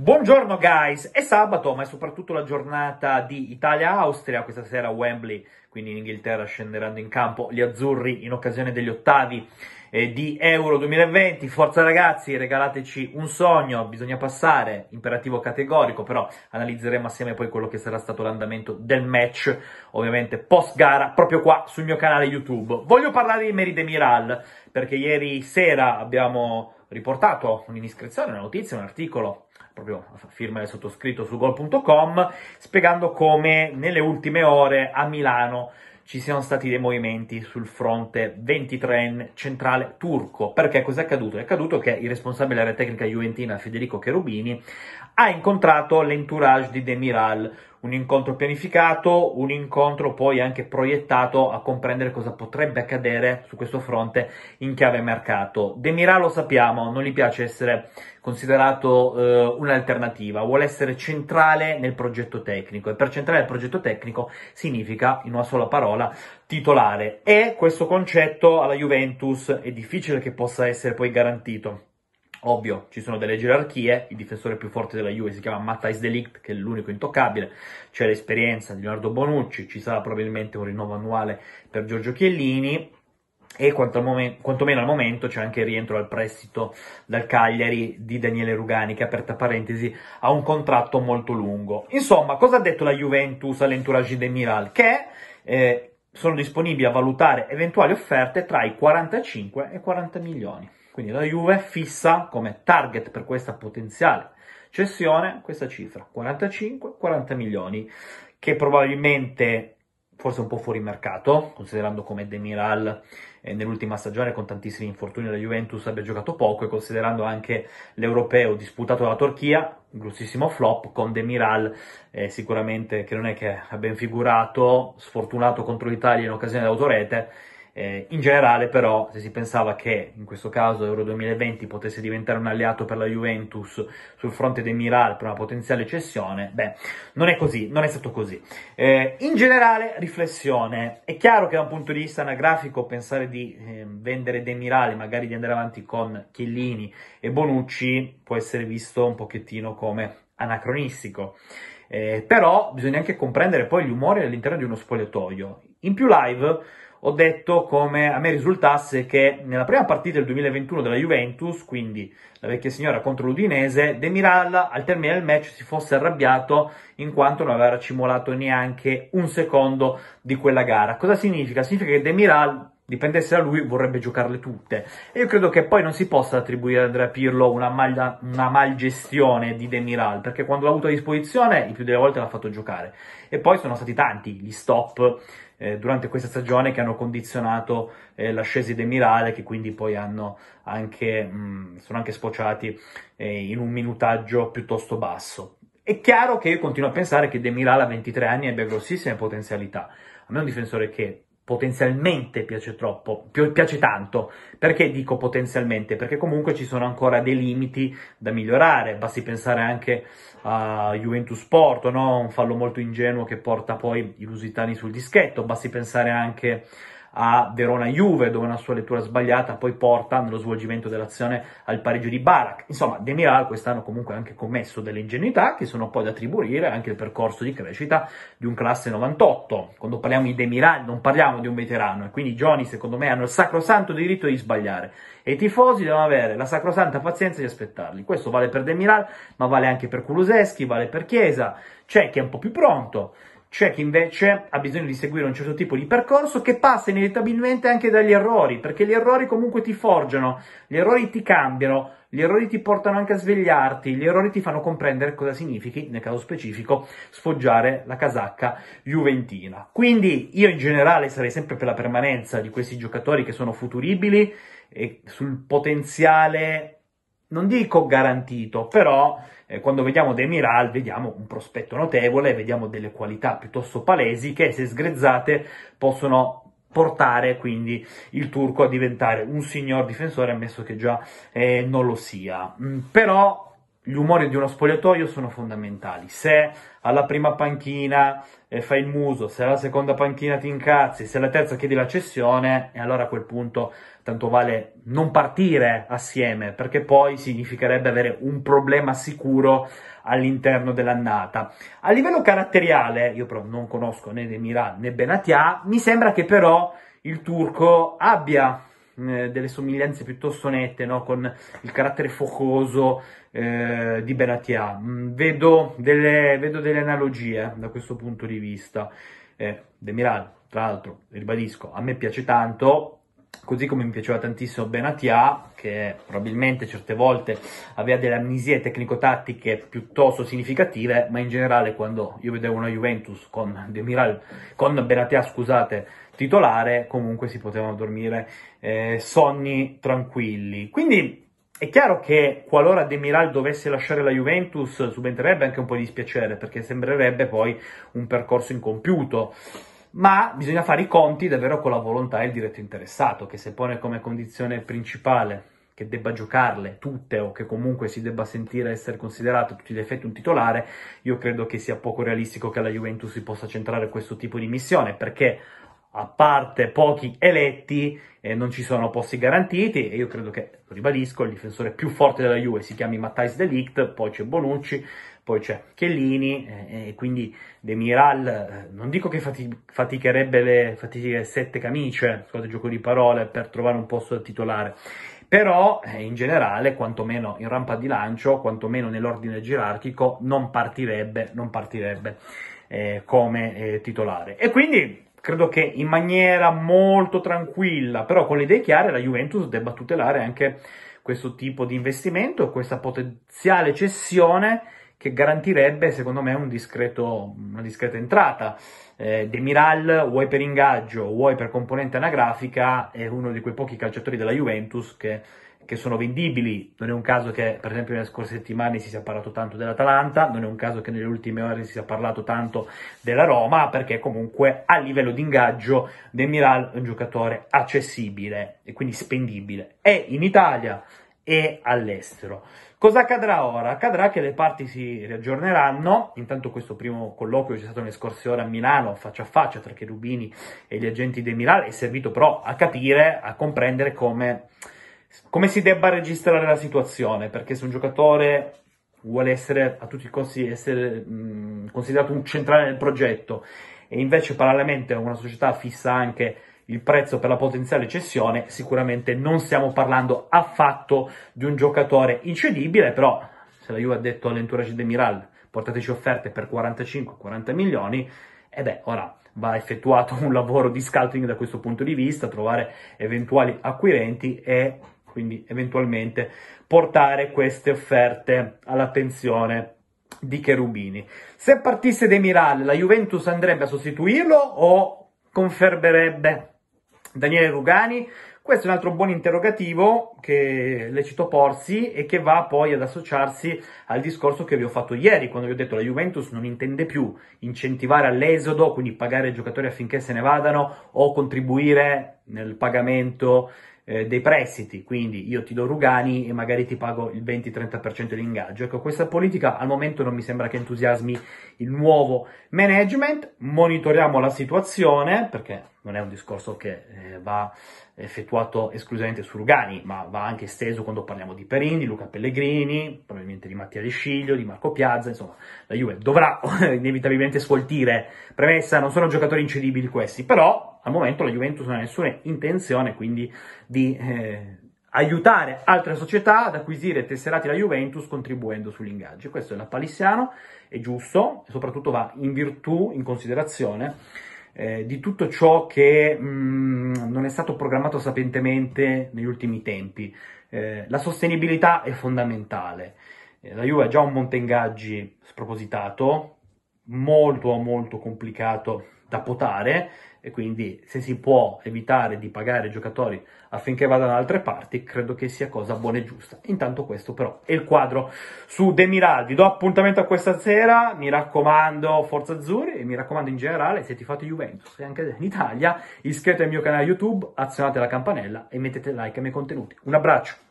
Buongiorno guys, è sabato ma è soprattutto la giornata di Italia-Austria, questa sera a Wembley, quindi in Inghilterra scenderanno in campo gli azzurri in occasione degli ottavi eh, di Euro 2020, forza ragazzi regalateci un sogno, bisogna passare, imperativo categorico, però analizzeremo assieme poi quello che sarà stato l'andamento del match, ovviamente post gara, proprio qua sul mio canale YouTube. Voglio parlare di Meride Miral, perché ieri sera abbiamo riportato un'iscrizione, una notizia, un articolo proprio firma del sottoscritto su gol.com, spiegando come nelle ultime ore a Milano ci siano stati dei movimenti sul fronte 23 centrale turco. Perché cos'è accaduto? È accaduto che il responsabile della tecnica juventina Federico Cherubini ha incontrato l'entourage di Demiral, un incontro pianificato, un incontro poi anche proiettato a comprendere cosa potrebbe accadere su questo fronte in chiave mercato. Demiral lo sappiamo, non gli piace essere considerato eh, un'alternativa, vuole essere centrale nel progetto tecnico e per centrale nel progetto tecnico significa, in una sola parola, titolare e questo concetto alla Juventus è difficile che possa essere poi garantito Ovvio, ci sono delle gerarchie, il difensore più forte della Juve si chiama Matthijs Delict, che è l'unico intoccabile, c'è l'esperienza di Leonardo Bonucci, ci sarà probabilmente un rinnovo annuale per Giorgio Chiellini, e quanto al momen- quantomeno al momento c'è anche il rientro al prestito dal Cagliari di Daniele Rugani che aperta parentesi ha un contratto molto lungo insomma cosa ha detto la Juventus all'entourage de Miral che eh, sono disponibili a valutare eventuali offerte tra i 45 e i 40 milioni quindi la Juve fissa come target per questa potenziale cessione questa cifra, 45-40 milioni, che probabilmente forse un po' fuori mercato, considerando come De Miral eh, nell'ultima stagione con tantissimi infortuni la Juventus abbia giocato poco e considerando anche l'europeo disputato dalla Turchia, un grossissimo flop, con De Miral eh, sicuramente che non è che ha ben figurato, sfortunato contro l'Italia in occasione dell'autorete, eh, in generale però, se si pensava che in questo caso Euro 2020 potesse diventare un alleato per la Juventus sul fronte dei Miral per una potenziale cessione, beh, non è così, non è stato così. Eh, in generale, riflessione, è chiaro che da un punto di vista anagrafico pensare di eh, vendere dei Miral, magari di andare avanti con Chiellini e Bonucci, può essere visto un pochettino come anacronistico. Eh, però bisogna anche comprendere poi gli umori all'interno di uno spogliatoio. In più live ho detto come a me risultasse che nella prima partita del 2021 della Juventus, quindi la vecchia signora contro l'Udinese, Demiral al termine del match si fosse arrabbiato in quanto non aveva racimolato neanche un secondo di quella gara. Cosa significa? Significa che Demiral dipendesse da lui vorrebbe giocarle tutte. E io credo che poi non si possa attribuire a Andrea Pirlo una, maglia, una malgestione di Demiral, perché quando l'ha avuto a disposizione il più delle volte l'ha fatto giocare. E poi sono stati tanti gli stop eh, durante questa stagione che hanno condizionato eh, l'ascesa di Demiral, che quindi poi anche, mh, mm, sono anche sfociati eh, in un minutaggio piuttosto basso. È chiaro che io continuo a pensare che Demiral a 23 anni abbia grossissime potenzialità. A me è un difensore che potenzialmente piace troppo, piace tanto. Perché dico potenzialmente? Perché comunque ci sono ancora dei limiti da migliorare, basti pensare anche a Juventus Porto, no? un fallo molto ingenuo che porta poi i lusitani sul dischetto, basti pensare anche a Verona-Juve, dove una sua lettura sbagliata poi porta nello svolgimento dell'azione al pareggio di Barak. Insomma, Demiral quest'anno comunque ha anche commesso delle ingenuità che sono poi da attribuire anche al percorso di crescita di un classe 98. Quando parliamo di Demiral non parliamo di un veterano e quindi i giovani secondo me hanno il sacrosanto diritto di sbagliare e i tifosi devono avere la sacrosanta pazienza di aspettarli. Questo vale per Demiral, ma vale anche per Kuluseschi, vale per Chiesa, c'è chi è un po' più pronto c'è chi invece ha bisogno di seguire un certo tipo di percorso che passa inevitabilmente anche dagli errori, perché gli errori comunque ti forgiano, gli errori ti cambiano, gli errori ti portano anche a svegliarti, gli errori ti fanno comprendere cosa significhi, nel caso specifico, sfoggiare la casacca juventina. Quindi io in generale sarei sempre per la permanenza di questi giocatori che sono futuribili e sul potenziale non dico garantito, però eh, quando vediamo De Miral vediamo un prospetto notevole, vediamo delle qualità piuttosto palesi che se sgrezzate possono portare quindi il turco a diventare un signor difensore, ammesso che già eh, non lo sia. Mm, però gli umori di uno spogliatoio sono fondamentali. Se alla prima panchina e fai il muso, se alla seconda panchina ti incazzi, se alla terza chiedi la cessione, e allora a quel punto tanto vale non partire assieme, perché poi significherebbe avere un problema sicuro all'interno dell'annata. A livello caratteriale, io però non conosco né Demirà né Benatia, mi sembra che però il turco abbia eh, delle somiglianze piuttosto nette no? con il carattere focoso eh, di Benatia. Mm, vedo delle, vedo delle analogie eh, da questo punto di vista. Eh, De Milan, tra l'altro, ribadisco, a me piace tanto, Così come mi piaceva tantissimo Benatia, che probabilmente certe volte aveva delle amnesie tecnico-tattiche piuttosto significative, ma in generale quando io vedevo una Juventus con, Demiral, con Benatia, scusate, titolare, comunque si potevano dormire eh, sonni tranquilli. Quindi è chiaro che qualora Demiral dovesse lasciare la Juventus subentrerebbe anche un po' di dispiacere perché sembrerebbe poi un percorso incompiuto ma bisogna fare i conti davvero con la volontà e il diretto interessato, che se pone come condizione principale che debba giocarle tutte o che comunque si debba sentire essere considerato a tutti gli effetti un titolare, io credo che sia poco realistico che alla Juventus si possa centrare questo tipo di missione, perché a parte pochi eletti, eh, non ci sono posti garantiti e io credo che, ribadisco, il difensore più forte della Juve si chiami Matthijs Delict, poi c'è Bonucci, poi c'è Chiellini eh, eh, e quindi De Miral, eh, non dico che fati- faticherebbe le, faticherebbe sette camicie, scusate gioco di parole, per trovare un posto da titolare, però eh, in generale, quantomeno in rampa di lancio, quantomeno nell'ordine gerarchico, non partirebbe, non partirebbe eh, come titolare. E quindi credo che in maniera molto tranquilla, però con le idee chiare, la Juventus debba tutelare anche questo tipo di investimento, questa potenziale cessione che garantirebbe, secondo me, un discreto, una discreta entrata. Eh, De vuoi per ingaggio, vuoi per componente anagrafica, è uno di quei pochi calciatori della Juventus che, che sono vendibili. Non è un caso che, per esempio, nelle scorse settimane si sia parlato tanto dell'Atalanta, non è un caso che nelle ultime ore si sia parlato tanto della Roma, perché comunque a livello di ingaggio Demiral è un giocatore accessibile e quindi spendibile. E in Italia e all'estero. Cosa accadrà ora? Accadrà che le parti si riaggiorneranno, intanto questo primo colloquio c'è stato nelle scorse ore a Milano, faccia a faccia tra Cherubini e gli agenti dei Milano, è servito però a capire, a comprendere come, come si debba registrare la situazione, perché se un giocatore vuole essere a tutti i costi essere, mh, considerato un centrale nel progetto e invece parallelamente una società fissa anche il prezzo per la potenziale cessione, sicuramente non stiamo parlando affatto di un giocatore incedibile, però se la Juve ha detto all'entourage de Miral portateci offerte per 45-40 milioni, e beh, ora va effettuato un lavoro di scouting da questo punto di vista, trovare eventuali acquirenti e quindi eventualmente portare queste offerte all'attenzione di Cherubini. Se partisse Demiral, la Juventus andrebbe a sostituirlo o confermerebbe Daniele Rugani. Questo è un altro buon interrogativo che lecito porsi e che va poi ad associarsi al discorso che vi ho fatto ieri, quando vi ho detto che la Juventus non intende più incentivare all'esodo, quindi pagare i giocatori affinché se ne vadano o contribuire nel pagamento eh, dei prestiti, quindi io ti do Rugani e magari ti pago il 20-30% di ingaggio. Ecco, questa politica al momento non mi sembra che entusiasmi il nuovo management, monitoriamo la situazione perché non è un discorso che eh, va effettuato esclusivamente su Rugani, ma va anche esteso quando parliamo di Perini, di Luca Pellegrini, probabilmente di Mattia De Sciglio, di Marco Piazza, insomma, la Juve dovrà inevitabilmente sfoltire. Premessa, non sono giocatori incedibili questi, però al momento la Juventus non ha nessuna intenzione quindi di... Eh, aiutare altre società ad acquisire tesserati la Juventus contribuendo sull'ingaggio. Questo è la Palissiano, è giusto e soprattutto va in virtù, in considerazione eh, di tutto ciò che mh, mm, non è stato programmato sapientemente negli ultimi tempi. Eh, la sostenibilità è fondamentale. Eh, la Juve ha già un monte Montengaggi spropositato, molto molto complicato da potare, e quindi se si può evitare di pagare i giocatori affinché vadano da altre parti, credo che sia cosa buona e giusta. Intanto questo però è il quadro su Vi Do appuntamento a questa sera, mi raccomando Forza Azzurri e mi raccomando in generale se ti fate Juventus e anche in Italia, iscrivetevi al mio canale YouTube, azionate la campanella e mettete like ai miei contenuti. Un abbraccio!